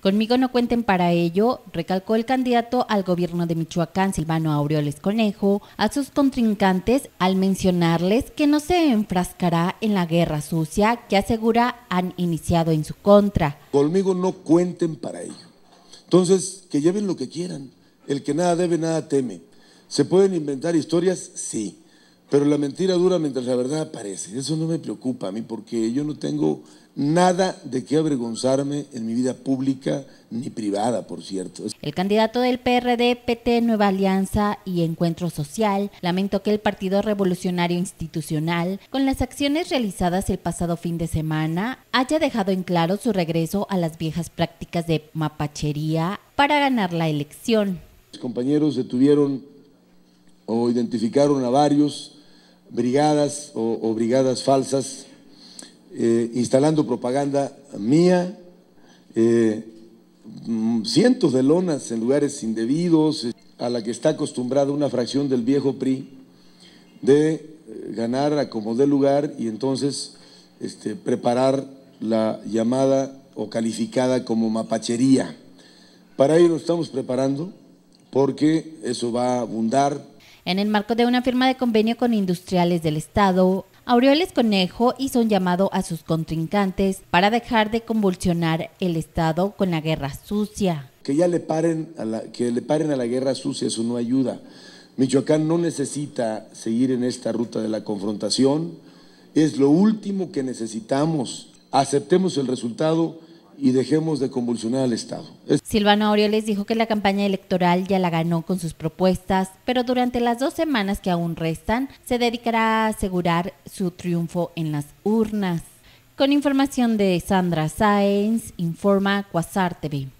Conmigo no cuenten para ello, recalcó el candidato al gobierno de Michoacán, Silvano Aureoles Conejo, a sus contrincantes al mencionarles que no se enfrascará en la guerra sucia que asegura han iniciado en su contra. Conmigo no cuenten para ello. Entonces, que lleven lo que quieran. El que nada debe, nada teme. ¿Se pueden inventar historias? Sí. Pero la mentira dura mientras la verdad aparece. Eso no me preocupa a mí porque yo no tengo nada de qué avergonzarme en mi vida pública ni privada, por cierto. El candidato del PRD, PT, Nueva Alianza y Encuentro Social lamentó que el Partido Revolucionario Institucional, con las acciones realizadas el pasado fin de semana, haya dejado en claro su regreso a las viejas prácticas de mapachería para ganar la elección. Mis compañeros detuvieron o identificaron a varios brigadas o, brigadas falsas, eh, instalando propaganda mía, eh, mm, cientos de lonas en lugares indebidos, a la que está acostumbrada una fracción del viejo PRI de eh, ganar a como dé lugar y entonces este, preparar la llamada o calificada como mapachería. Para ello nos estamos preparando porque eso va a abundar en el marco de una firma de convenio con industriales del Estado, Aureoles Conejo hizo un llamado a sus contrincantes para dejar de convulsionar el Estado con la guerra sucia. Que ya le paren a la, que le paren a la guerra sucia, eso no ayuda. Michoacán no necesita seguir en esta ruta de la confrontación. Es lo último que necesitamos. Aceptemos el resultado y dejemos de convulsionar al Estado. Silvano Aureoles dijo que la campaña electoral ya la ganó con sus propuestas, pero durante las dos semanas que aún restan se dedicará a asegurar su triunfo en las urnas. Con información de Sandra Saenz, informa Quasar TV.